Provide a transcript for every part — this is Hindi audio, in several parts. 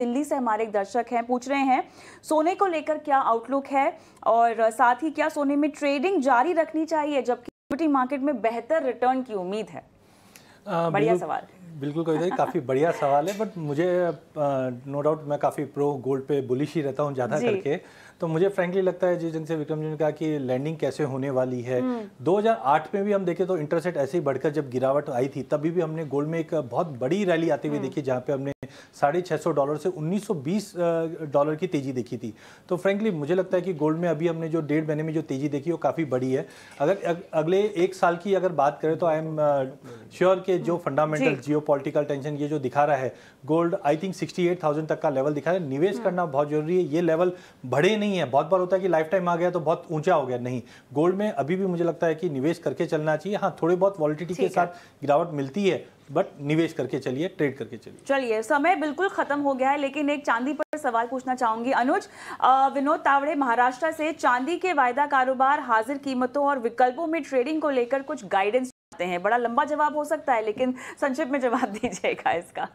दिल्ली से हमारे एक दर्शक हैं पूछ रहे हैं सोने को लेकर क्या आउटलुक है और साथ ही क्या सोने में ट्रेडिंग जारी रखनी चाहिए जबकि इक्विटी मार्केट में बेहतर रिटर्न की उम्मीद है हाँ, बढ़िया सवाल बिल्कुल कविता जी काफ़ी बढ़िया सवाल है बट मुझे नो डाउट मैं काफ़ी प्रो गोल्ड पे बुलिश ही रहता हूँ ज़्यादा करके तो मुझे फ्रेंकली लगता है जिस जिनसे विक्रम जी ने कहा कि लैंडिंग कैसे होने वाली है 2008 हम्म। में भी हम देखें तो इंटरसेट ऐसे ही बढ़कर जब गिरावट आई थी तभी भी हमने गोल्ड में एक बहुत बड़ी रैली आती हुई हम्म। देखी जहाँ पे हमने साढ़े छः सौ डॉलर से बीस डॉलर की तेजी देखी थी तो फ्रेंकली मुझे लगता है कि गोल्ड में अभी हमने जो डेढ़ महीने में जो तेजी देखी वो काफ़ी बड़ी है अगर अगले एक साल की अगर बात करें तो आई एम श्योर के जो फंडामेंटल जियो पॉलिटिकल टेंशन ये जो दिखा रहा है गोल्ड आई थिंक 68,000 तक का लेवल दिखा रहा है निवेश करना हाँ। बहुत जरूरी है ये लेवल बढ़े नहीं है बहुत बार होता है कि लाइफ टाइम आ गया तो बहुत ऊंचा हो गया नहीं गोल्ड में अभी भी मुझे लगता है कि निवेश करके चलना चाहिए हाँ थोड़ी बहुत वॉलिटिटी के साथ गिरावट मिलती है बट निवेश करके चलिए ट्रेड करके चलिए चलिए समय बिल्कुल खत्म हो गया है लेकिन एक चांदी पर सवाल पूछना चाहूंगी अनुज विनोद तावड़े महाराष्ट्र से चांदी के वायदा कारोबार हाजिर कीमतों और विकल्पों में ट्रेडिंग को लेकर कुछ गाइडेंस सकते हैं बड़ा लंबा जवाब हो सकता है लेकिन संक्षिप्त में जवाब दीजिएगा इसका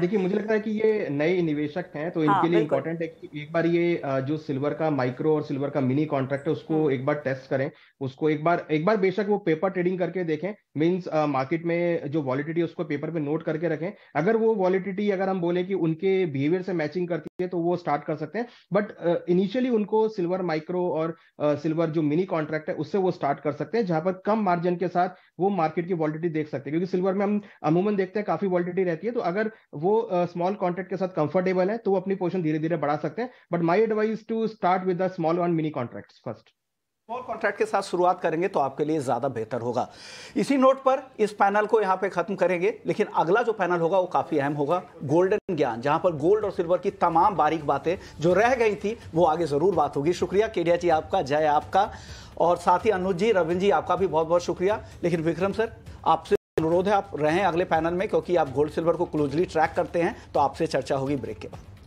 देखिए मुझे लगता है कि ये नए निवेशक हैं तो इनके हाँ, लिए इम्पोर्टेंट है कि एक बार ये जो सिल्वर का माइक्रो और सिल्वर का मिनी कॉन्ट्रैक्ट है उसको हाँ। एक बार टेस्ट करें उसको एक बार एक बार बेशक वो पेपर ट्रेडिंग करके देखें मीन्स मार्केट में जो वॉलिटिटी उसको पेपर पे नोट करके रखें अगर वो वॉलिटिटी अगर हम बोले कि उनके बिहेवियर से मैचिंग करती है तो वो स्टार्ट कर सकते हैं बट इनिशियली उनको सिल्वर माइक्रो और सिल्वर जो मिनी कॉन्ट्रैक्ट है उससे वो स्टार्ट कर सकते हैं जहां पर कम मार्जिन के साथ वो मार्केट की वॉलिटिटी देख सकते हैं क्योंकि सिल्वर में हम अमूमन देखते हैं काफी वॉलिटिटी रहती है तो अगर वो स्मॉल uh, कॉन्ट्रैक्ट के साथ कंफर्टेबल है तो वो अपनी पोजिशन धीरे धीरे बढ़ा सकते हैं but my advice to start with small and mini contract first small contract के साथ शुरुआत करेंगे तो आपके लिए ज़्यादा बेहतर होगा इसी नोट पर इस पैनल को यहाँ पे ख़त्म करेंगे लेकिन अगला जो पैनल होगा वो काफ़ी अहम होगा गोल्डन ज्ञान जहाँ पर गोल्ड और सिल्वर की तमाम बारीक बातें जो रह गई थी वो आगे ज़रूर बात होगी शुक्रिया केडिया जी आपका जय आपका और साथ ही अनुज जी रविंद जी आपका भी बहुत बहुत शुक्रिया लेकिन विक्रम सर आपसे अनुरोध है आप रहें अगले पैनल में क्योंकि आप गोल्ड सिल्वर को क्लोजली ट्रैक करते हैं तो आपसे चर्चा होगी ब्रेक के बाद